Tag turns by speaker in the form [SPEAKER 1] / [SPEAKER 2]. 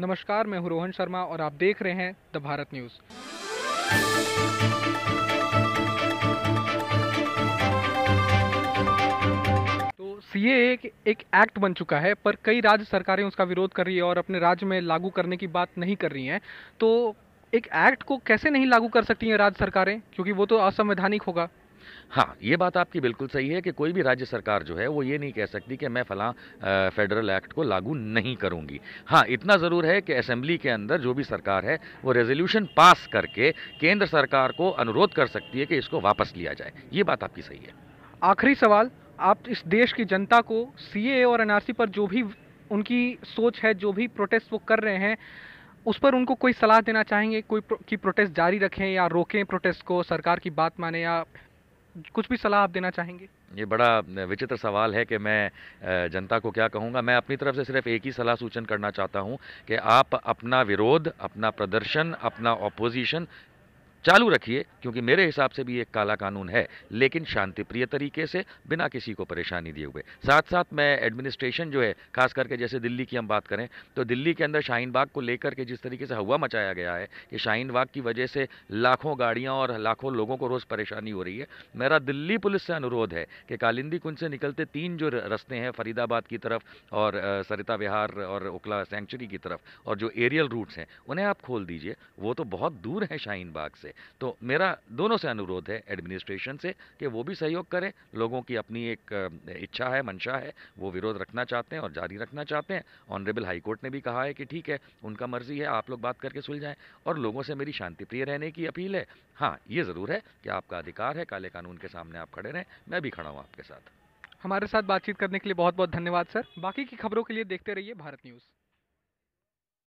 [SPEAKER 1] नमस्कार मैं हूं रोहन शर्मा और आप देख रहे हैं द भारत न्यूज़ तो सी एक, एक एक्ट बन चुका है पर कई राज्य सरकारें उसका विरोध कर रही है और अपने राज्य में लागू करने की बात नहीं कर रही हैं तो एक एक्ट को कैसे नहीं लागू कर सकती हैं राज्य सरकारें क्योंकि वो तो असंवैधानिक होगा
[SPEAKER 2] हाँ ये बात आपकी बिल्कुल
[SPEAKER 1] सही है कि कोई भी राज्य
[SPEAKER 2] सरकार जो है वो ये नहीं कह सकती कि मैं फला फेडरल एक्ट को लागू नहीं करूँगी हाँ इतना ज़रूर है कि असेंबली के अंदर जो भी सरकार है वो रेजोल्यूशन पास करके केंद्र सरकार को अनुरोध कर सकती है कि इसको वापस लिया जाए ये बात आपकी सही है
[SPEAKER 1] आखिरी सवाल आप इस देश की जनता को सीए और एनआरसी पर जो भी उनकी सोच है जो भी प्रोटेस्ट वो कर रहे हैं उस पर उनको कोई सलाह देना चाहेंगे कोई प्रो, कि प्रोटेस्ट जारी रखें या रोकें प्रोटेस्ट को सरकार की बात माने या कुछ भी सलाह आप देना चाहेंगे
[SPEAKER 2] ये बड़ा विचित्र सवाल है कि मैं जनता को क्या कहूँगा मैं अपनी तरफ से सिर्फ एक ही सलाह सूचन करना चाहता हूँ कि आप अपना विरोध अपना प्रदर्शन अपना ऑपोजिशन चालू रखिए क्योंकि मेरे हिसाब से भी एक काला कानून है लेकिन शांतिप्रिय तरीके से बिना किसी को परेशानी दिए हुए साथ साथ मैं एडमिनिस्ट्रेशन जो है खास करके जैसे दिल्ली की हम बात करें तो दिल्ली के अंदर शाहीन बाग को लेकर के जिस तरीके से हवा मचाया गया है कि शाहीन बाग की वजह से लाखों गाड़ियाँ और लाखों लोगों को रोज़ परेशानी हो रही है मेरा दिल्ली पुलिस से अनुरोध है कि कालिंदी कुंज से निकलते तीन जो रस्ते हैं फरीदाबाद की तरफ और सरिता विहार और ओखला सेंचुरी की तरफ और जो एरियल रूट्स हैं उन्हें आप खोल दीजिए वो तो बहुत दूर है शाहीन बाग से तो मेरा दोनों से अनुरोध है एडमिनिस्ट्रेशन से कि वो भी सहयोग करें लोगों की अपनी एक इच्छा है मंशा है वो विरोध रखना चाहते हैं और जारी रखना चाहते हैं ऑनरेबल हाईकोर्ट ने भी कहा है कि ठीक है उनका मर्जी है आप लोग बात करके सुलझाएं और लोगों से मेरी शांति प्रिय रहने की अपील है हाँ ये ज़रूर है कि आपका अधिकार है काले कानून के सामने आप खड़े रहें मैं भी खड़ा हूँ आपके साथ
[SPEAKER 1] हमारे साथ बातचीत करने के लिए बहुत बहुत धन्यवाद सर बाकी की खबरों के लिए देखते रहिए भारत न्यूज़